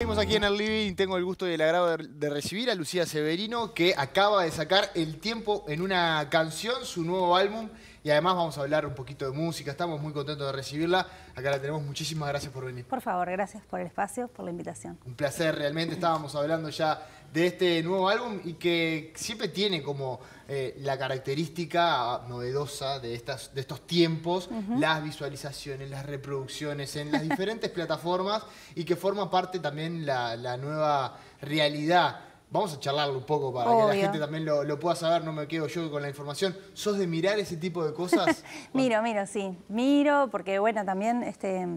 Estamos aquí en el living, tengo el gusto y el agrado de recibir a Lucía Severino que acaba de sacar El Tiempo en una canción, su nuevo álbum y además vamos a hablar un poquito de música, estamos muy contentos de recibirla, acá la tenemos, muchísimas gracias por venir. Por favor, gracias por el espacio, por la invitación. Un placer realmente, estábamos hablando ya de este nuevo álbum y que siempre tiene como eh, la característica novedosa de, estas, de estos tiempos, las visualizaciones, las reproducciones en las diferentes plataformas y que forma parte también la, nueva realidad Vamos a charlarlo un poco para que la gente también lo, pueda saber, no me quedo yo con la información. ¿Sos de mirar ese tipo de cosas? miro, miro, sí. Miro, porque bueno, también este,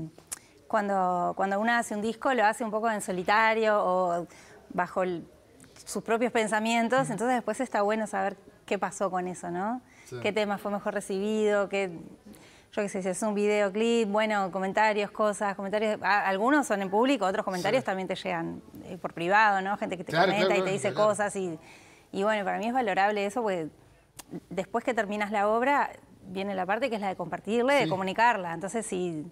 cuando, cuando uno hace un disco lo hace un poco en solitario o bajo el sus propios pensamientos, entonces después está bueno saber qué pasó con eso, ¿no? ¿Qué tema fue mejor recibido? ¿Qué, yo qué sé, si es un videoclip, bueno, comentarios, cosas, comentarios, algunos son en público, otros comentarios también te llegan eh, por privado, ¿no? Gente que te comenta y te dice cosas y, y bueno, para mí es valorable eso porque después que terminas la obra viene la parte que es la de compartirla de comunicarla, entonces si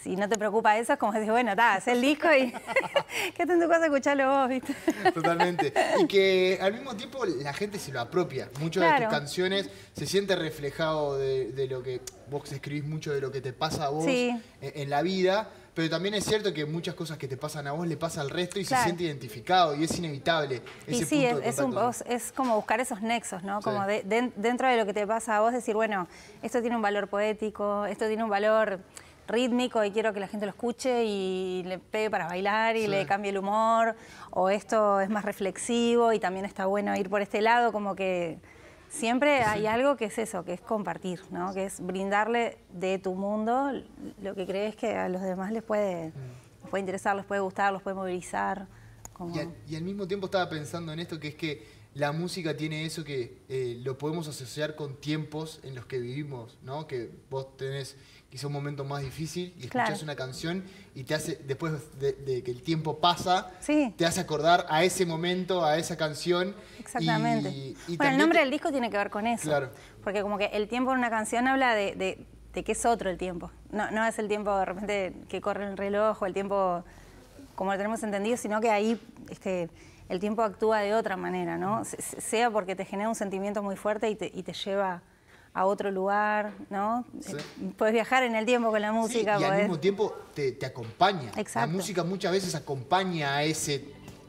si no te preocupa eso, es como decir, bueno, está, haz el disco y qué en tu casa escucharlo vos, ¿viste? Totalmente. Y que al mismo tiempo la gente se lo apropia. Muchas de tus canciones se siente reflejado de, lo que vos escribís, mucho de lo que te pasa a vos e, en, la vida. Pero también es cierto que muchas cosas que te pasan a vos le pasa al resto y se siente identificado y es inevitable. y sí, es, es, como buscar esos nexos, ¿no? Como dentro de lo que te pasa a vos, decir, bueno, esto tiene un valor poético, esto tiene un valor rítmico y quiero que la gente lo escuche y le pegue para bailar y le cambie el humor, o esto es más reflexivo y también está bueno ir por este lado, como que siempre hay algo que es eso, que es compartir, que es brindarle de tu mundo lo que crees que a los demás les puede, mm. puede interesar, les puede gustar, los puede movilizar. Y, al, mismo tiempo estaba pensando en esto, que es que la música tiene eso que eh, lo podemos asociar con tiempos en los que vivimos, ¿no? Que vos tenés quizá un momento más difícil y escuchas una canción y te hace, después de, que el tiempo pasa, te hace acordar a ese momento, a esa canción. Exactamente. bueno, el nombre del disco tiene que ver con eso. Claro. Porque como que el tiempo en una canción habla de, que es otro el tiempo. No, no, es el tiempo de repente que corre el reloj o el tiempo como lo tenemos entendido, sino que ahí este, el tiempo actúa de otra manera, ¿no? Sea porque te genera un sentimiento muy fuerte y te, y te lleva a otro lugar, ¿no? Puedes viajar en el tiempo con la música. Sí, y al mismo tiempo te, acompaña. Exacto. La música muchas veces acompaña a ese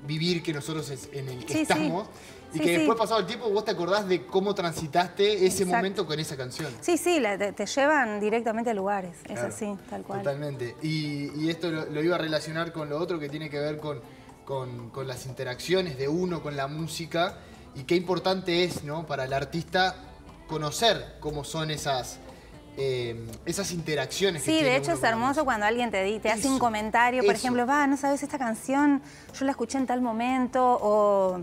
vivir que nosotros en el que estamos. Y que después pasado el tiempo vos te acordás de cómo transitaste ese momento con esa canción. Sí, sí, te, llevan directamente a lugares, es así, tal cual. Totalmente. Y, esto lo, iba a relacionar con lo otro que tiene que ver con, con, con, las interacciones de uno con la música y qué importante es ¿no? para el artista conocer cómo son esas, eh, esas interacciones. Sí, de hecho es hermoso cuando alguien te, hace un comentario, por ejemplo, va, no sabes esta canción, yo la escuché en tal momento, o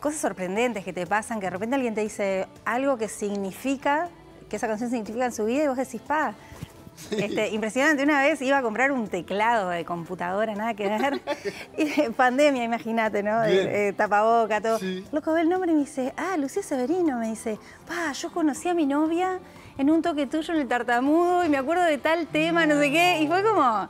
cosas sorprendentes que te pasan, que de repente alguien te dice algo que significa, que esa canción significa en su vida, y vos decís, pa, este, impresionante, una vez iba a comprar un teclado de computadora, nada que ver. pandemia, imagínate, ¿no? Eh, tapaboca, todo. Loco, ve el nombre y me dice, ah, Lucía Severino, me dice, pa, yo conocí a mi novia en un toque tuyo en el tartamudo y me acuerdo de tal tema, no, sé qué. Y fue como, ah,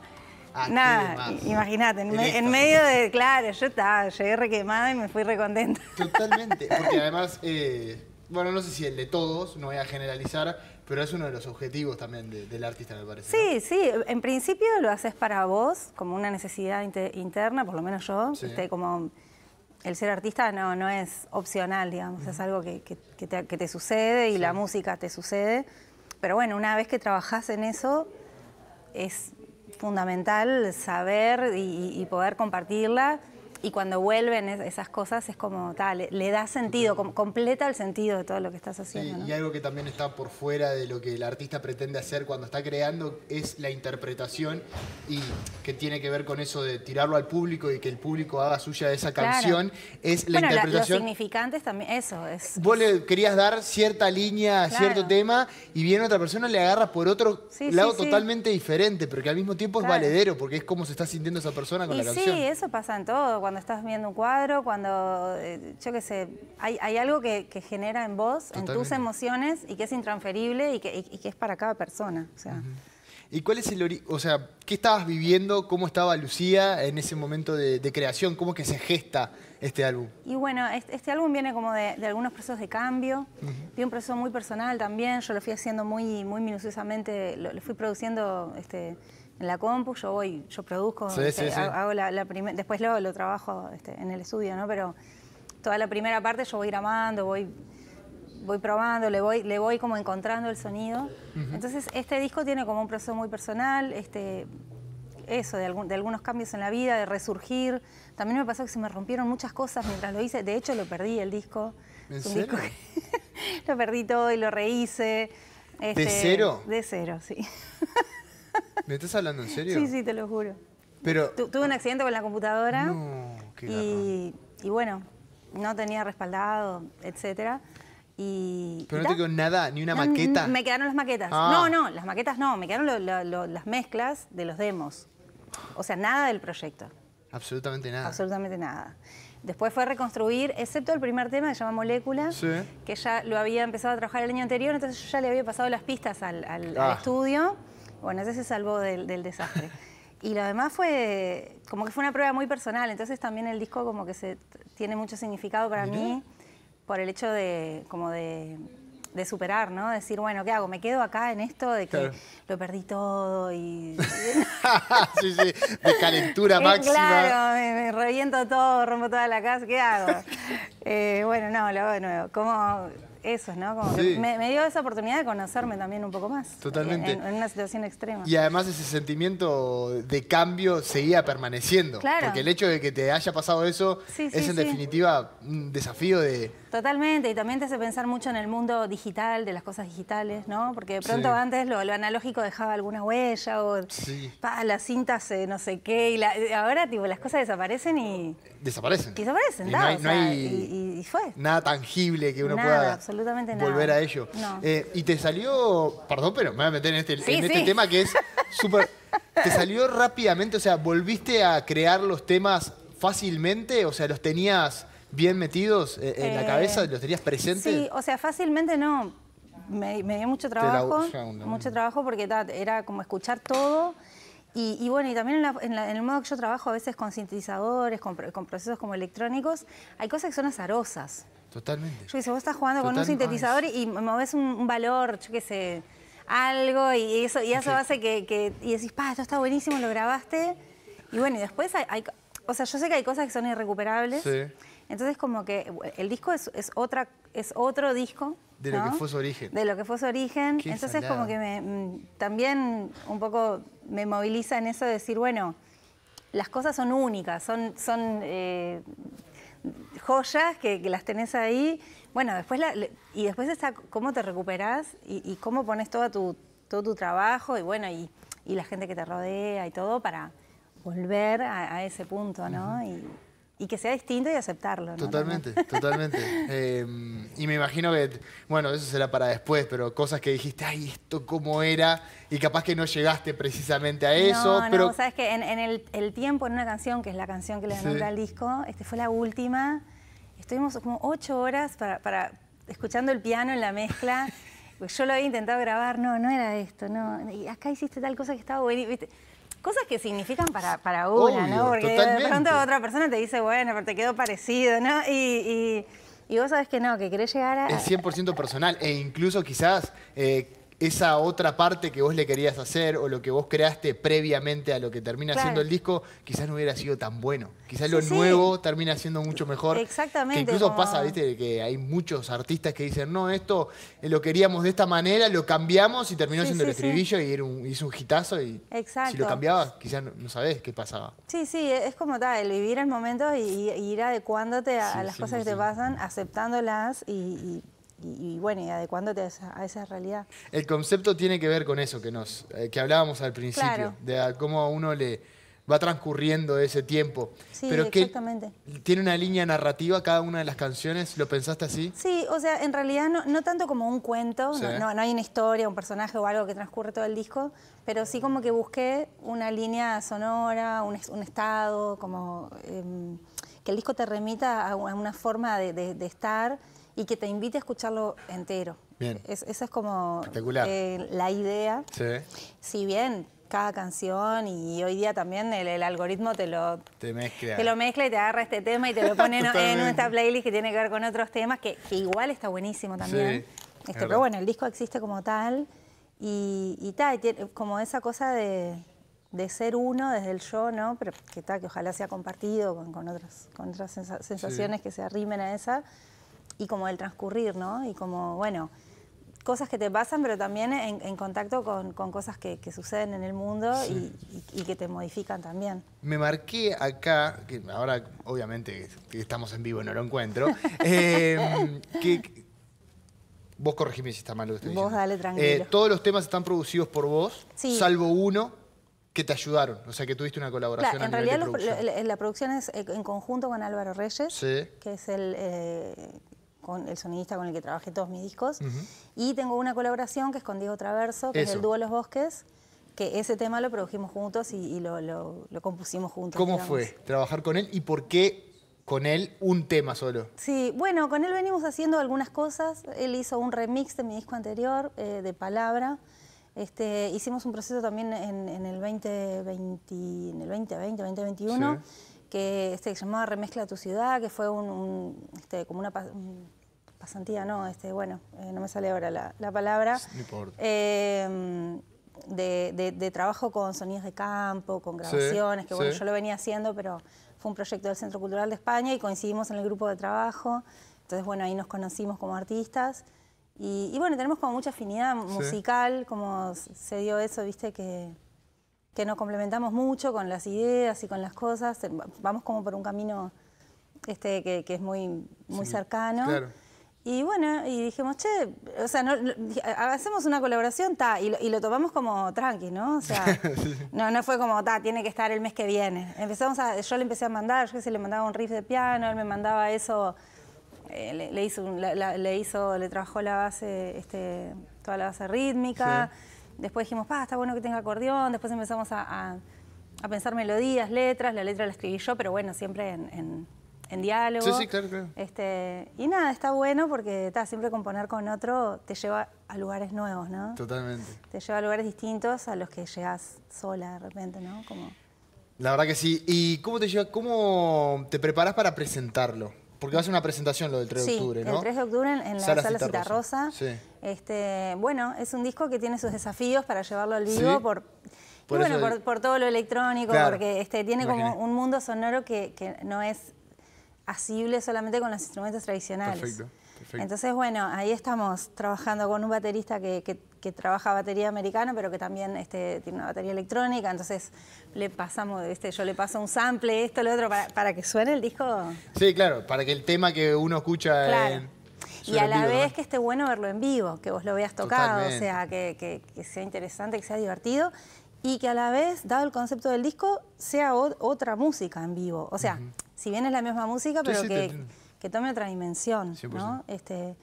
Nada, imagínate, en, medio de, claro, yo estaba, llegué requemada y me fui recontenta. Totalmente, porque además eh, bueno, no sé si el de todos, no voy a generalizar, pero es uno de los objetivos también del artista, me parece. Sí, sí, en principio lo haces para vos, como una necesidad interna, por lo menos yo, este, como el ser artista no, no es opcional, digamos, es algo que, te, sucede y la música te sucede. Pero bueno, una vez que trabajás en eso, es fundamental saber y poder compartirla y cuando vuelven esas cosas es como tal, le da sentido, completa el sentido de todo lo que estás haciendo. Y algo que también está por fuera de lo que el artista pretende hacer cuando está creando es la interpretación y que tiene que ver con eso de tirarlo al público y que el público haga suya esa canción, es la interpretación. los significantes también, eso es. Vos le querías dar cierta línea a cierto tema y viene otra persona le agarras por otro lado totalmente diferente, pero que al mismo tiempo es valedero porque es como se está sintiendo esa persona con la canción. Sí, eso pasa en todo cuando estás viendo un cuadro, cuando, eh, yo qué sé, hay, algo que, genera en vos, en tus emociones, y que es intransferible y que, es para cada persona. O sea. ¿Y cuál es el O sea, ¿qué estabas viviendo? ¿Cómo estaba Lucía en ese momento de, creación? ¿Cómo que se gesta este álbum? Y bueno, este, álbum viene como de, algunos procesos de cambio. de un proceso muy personal también. Yo lo fui haciendo muy, muy minuciosamente, lo, lo fui produciendo este, en la compu, yo voy, yo produzco, hago la, después lo, lo trabajo este, en el estudio, ¿no? Pero toda la primera parte yo voy grabando, voy, voy probando, le voy, le voy como encontrando el sonido. Entonces este disco tiene como un proceso muy personal, este, eso, de, algún, de, algunos cambios en la vida, de resurgir. También me pasó que se me rompieron muchas cosas mientras lo hice. De hecho, lo perdí el disco. ¿En lo perdí todo y lo rehice. ¿De este, cero? De cero, sí. ¿Me estás hablando en serio? Sí, sí, te lo juro. Pero... tuve un accidente con la computadora. No, qué y, y, bueno, no tenía respaldado, etcétera. ¿Pero no te quedó nada? ¿Ni una maqueta? Me quedaron las maquetas. Ah. No, no, las maquetas no. Me quedaron las mezclas de los demos. O sea, nada del proyecto. Absolutamente nada. Absolutamente nada. Después fue reconstruir, excepto el primer tema que se llama Molécula, que ya lo había empezado a trabajar el año anterior, entonces yo ya le había pasado las pistas al, al ah. estudio. Bueno, ese se salvó del, desastre. y lo demás fue como que fue una prueba muy personal, entonces también el disco como que se tiene mucho significado para mí por el hecho de como de, superar, ¿no? Decir, bueno, ¿qué hago? ¿Me quedo acá en esto de que lo perdí todo y sí, sí, de calentura eh, máxima. Claro, me, reviento todo, rompo toda la casa, ¿qué hago? Eh, bueno, no, lo hago de nuevo. Eso, ¿no? me, dio esa oportunidad de conocerme también un poco más. Totalmente. En, una situación extrema. Y además ese sentimiento de cambio seguía permaneciendo. Claro. Porque el hecho de que te haya pasado eso es en definitiva un desafío de Totalmente, y también te hace pensar mucho en el mundo digital, de las cosas digitales, ¿no? Porque de pronto antes lo, analógico dejaba alguna huella o las cintas no sé qué, y eh, ahora tipo las cosas desaparecen y... Desaparecen. Desaparecen, y, no Nada tangible que uno pueda volver a ello. Eh, y te salió, perdón, pero me voy a meter en este, este tema que es súper... te salió rápidamente, o sea, volviste a crear los temas fácilmente, o sea, los tenías bien metidos eh, en la cabeza? Eh, ¿Los tenías presentes? Sí, o sea, fácilmente no. Me, dio mucho trabajo, mucho trabajo porque era como escuchar todo. Y, bueno, y también en, el modo que yo trabajo a veces con sintetizadores, con, procesos como electrónicos, hay cosas que son azarosas. Totalmente. Yo dice vos estás jugando con un sintetizador y me un, un, valor, yo qué sé, algo, y eso, y eso hace que, Y decís, pa, esto está buenísimo, lo grabaste. Y bueno, y después hay, O sea, yo sé que hay cosas que son irrecuperables. Sí. Entonces como que eh, el disco es, otra, es otro disco. De lo que fue su origen. De lo que fue su origen. Entonces como que me, mm, también un poco me moviliza en eso de decir, bueno, las cosas son únicas, son, son eh, joyas que, las tenés ahí. Bueno, después y después está cómo te recuperas y, cómo pones todo tu trabajo y bueno, y, la gente que te rodea y todo para volver a, ese punto, ¿no? y que sea distinto y aceptarlo. Totalmente, totalmente. Em, y me imagino que, bueno, eso será para después, pero cosas que dijiste, ay, esto cómo era, y capaz que no llegaste precisamente a eso. No, pero... no, sabes que en, el, tiempo, en una canción, que es la canción que le nombra al disco, este fue la última, estuvimos como ocho horas para, escuchando el piano en la mezcla. Yo lo había intentado grabar, no, no era esto, no. Y acá hiciste tal cosa que estaba ¿viste? cosas que significan para, para una, ¿no? Porque de pronto otra persona te dice, bueno, pero te quedó parecido, ¿no? y, y... vos sabes que no, que querés llegar a... Es 100% personal e incluso quizás eh, esa otra parte que vos le querías hacer o lo que vos creaste previamente a lo que termina siendo el disco, quizás no hubiera sido tan bueno. Quizás lo nuevo termina siendo mucho mejor. Exactamente. Que incluso pasa, viste, que hay muchos artistas que dicen, no, esto eh, lo queríamos de esta manera, lo cambiamos y terminó siendo el estribillo y hizo un hitazo y si lo cambiabas, quizás no, sabés qué pasaba. Sí, sí, e, es como tal, el vivir el momento y, ir adecuándote a, las cosas que te pasan, aceptándolas y y, bueno, y adecuándote a esa, realidad. El concepto tiene que ver con eso que, nos, eh, que hablábamos al principio, de cómo a uno le va transcurriendo ese tiempo. Sí, exactamente. ¿Tiene una línea narrativa cada una de las canciones? ¿Lo pensaste así? Sí, o sea, en realidad no, tanto como un cuento, no, hay una historia, un personaje o algo que transcurre todo el disco, pero sí como que busqué una línea sonora, un, estado, como em, que el disco te remita a una forma de estar y que te invite a escucharlo entero. Bien. Es, esa es como eh, la idea. Sí. Si bien cada canción y hoy día también el, algoritmo te lo, mezcla. lo mezcla y te agarra este tema y te lo pone en esta playlist que tiene que ver con otros temas, que, igual está buenísimo también. Sí, este, pero bueno, el disco existe como tal y, tal, como esa cosa de, ser uno desde el yo, ¿no? Pero que tal, que ojalá sea compartido con, otras, con sensaciones que se arrimen a esa y como el transcurrir, ¿no? Y como, bueno, cosas que te pasan, pero también en, contacto con, cosas que, suceden en el mundo y, que te modifican también. Me marqué acá, que ahora obviamente estamos en vivo, y no lo encuentro, eh, que vos corregime si está mal lo que estoy diciendo. Vos dale eh, tranquilo. todos los temas están producidos por vos, salvo uno que te ayudaron, o sea que tuviste una colaboración. Claro, en realidad la, producción es eh, en conjunto con Álvaro Reyes, que es el con el sonidista con el que trabajé todos mis discos. Y tengo una colaboración que es con Diego Traverso, que es el dúo Los Bosques, que ese tema lo produjimos juntos y, lo, compusimos juntos. ¿Cómo fue trabajar con él y por qué con él un tema solo? Sí, bueno, con él venimos haciendo algunas cosas. Él hizo un remix de mi disco anterior, eh, de Palabra. Este, hicimos un proceso también en, el 2020, en el 2020, 2021 que este, se llamaba Remezcla tu ciudad, que fue un, este, como una pasantía, no, este, bueno, eh, no me sale ahora la, palabra. Em, de, trabajo con sonidos de campo, con grabaciones, que bueno, yo lo venía haciendo, pero fue un proyecto del Centro Cultural de España y coincidimos en el grupo de trabajo. Entonces, bueno, ahí nos conocimos como artistas. Y, bueno, tenemos como mucha afinidad musical, como se dio eso, viste, que, que nos complementamos mucho con las ideas y con las cosas. Eh, vamos como por un camino este, que, es muy, muy cercano. Y bueno, y dijimos, che, o sea, hacemos una colaboración, ta, y lo, tomamos como tranqui, ¿no? O sea, no, no fue como, ta, tiene que estar el mes que viene. Empezamos a, yo le empecé a mandar, yo se le mandaba un riff de piano, él me mandaba eso, eh, le, hizo, le hizo, le trabajó la base, este, toda la base rítmica. Después dijimos, está bueno que tenga acordeón. Después empezamos a, pensar melodías, letras. La letra la escribí yo, pero bueno, siempre en, diálogo. Sí, sí, claro, claro. Este, y nada, está bueno porque siempre componer con otro te lleva a lugares nuevos, ¿no? Totalmente. Te lleva a lugares distintos a los que llegas sola de repente, ¿no? Como... La verdad que sí. ¿Y cómo te lleva, cómo te preparas para presentarlo? Porque va a ser una presentación lo del 3 de octubre, ¿no? El 3 de octubre en, la sala Citarrosa. Rosa. Sí. Este, bueno, es un disco que tiene sus desafíos para llevarlo al vivo por. todo lo electrónico, porque este, tiene como un mundo sonoro que, no es asible solamente con los instrumentos tradicionales. Perfecto, Entonces, bueno, ahí estamos trabajando con un baterista que, que que trabaja batería americana, pero que también este, tiene una batería electrónica, entonces le pasamos, este, yo le paso un sample, esto, lo otro, para, para, que suene el disco. Sí, claro, para que el tema que uno escucha... y a la vez que esté bueno verlo en vivo, que vos lo veas tocado, o sea, que, que, sea interesante, que sea divertido y que a la vez, dado el concepto del disco, sea otra música en vivo. O sea, si bien es la misma música, pero que, que, tome otra dimensión. ¿no? Este,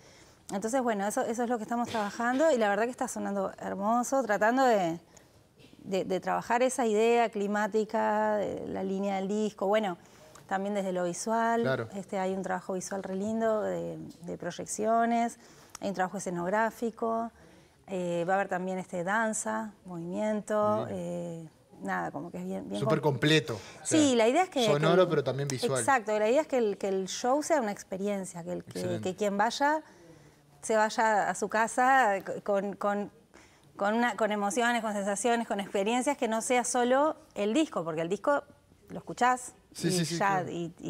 entonces, bueno, eso, eso es lo que estamos trabajando y la verdad que está sonando hermoso, tratando de, trabajar esa idea climática, la línea del disco, bueno, también desde lo visual, este, hay un trabajo visual re lindo de, proyecciones, hay un trabajo escenográfico, eh, va a haber también este, danza, movimiento, eh, nada, como que es bien... Súper completo. sí, la idea es que... Sonoro, pero también visual. Exacto, la idea es que el, que el show sea una experiencia, que quien vaya se vaya a su casa con, emociones, con sensaciones, con experiencias, que no sea solo el disco, porque el disco lo escuchás y,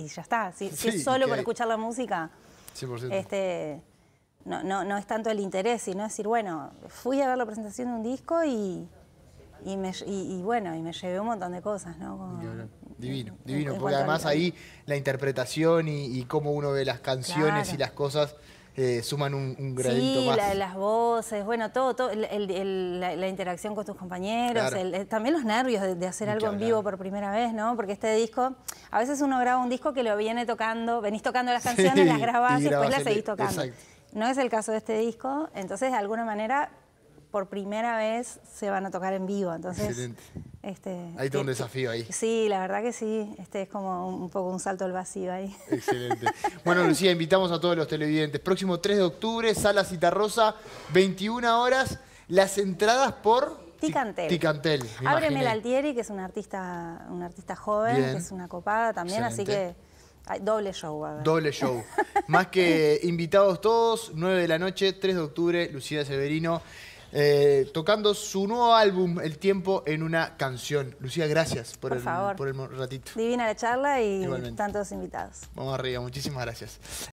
ya, está. Si, es solo por escuchar la música, Este, no, no, no es tanto el interés, sino decir, bueno, fui a ver la presentación de un disco y, y, me, y, bueno, y me llevé un montón de cosas, ¿no? divino, divino, porque además ahí la interpretación y, cómo uno ve las canciones y las cosas eh, suman un, un gradito sí, más. las voces, bueno, todo, la, interacción con tus compañeros, eh, también los nervios de, hacer algo en vivo por primera vez, ¿no? Porque este disco, a veces uno graba un disco que lo viene tocando, venís tocando las canciones, las grabás y, después las seguís tocando. No es el caso de este disco, entonces de alguna manera por primera vez se van a tocar en vivo. Entonces, Excelente. Este, Hay todo un desafío ahí. Sí, la verdad que sí. Este es como un, poco un salto al vacío ahí. Excelente. bueno, Lucía, invitamos a todos los televidentes. Próximo 3 de octubre, Sala Citarrosa, 21 horas. Las entradas por... Ticantel. Ticantel. Ábreme el Altieri, que es un artista, un artista joven, que es una copada también, así que... doble show, Doble show. Más que invitados todos, 9 de la noche, 3 de octubre, Lucía Severino. Eh, tocando su nuevo álbum, El tiempo en una canción. Lucía, gracias por, el, ratito. Divina la charla y tantos invitados. Vamos arriba, muchísimas gracias.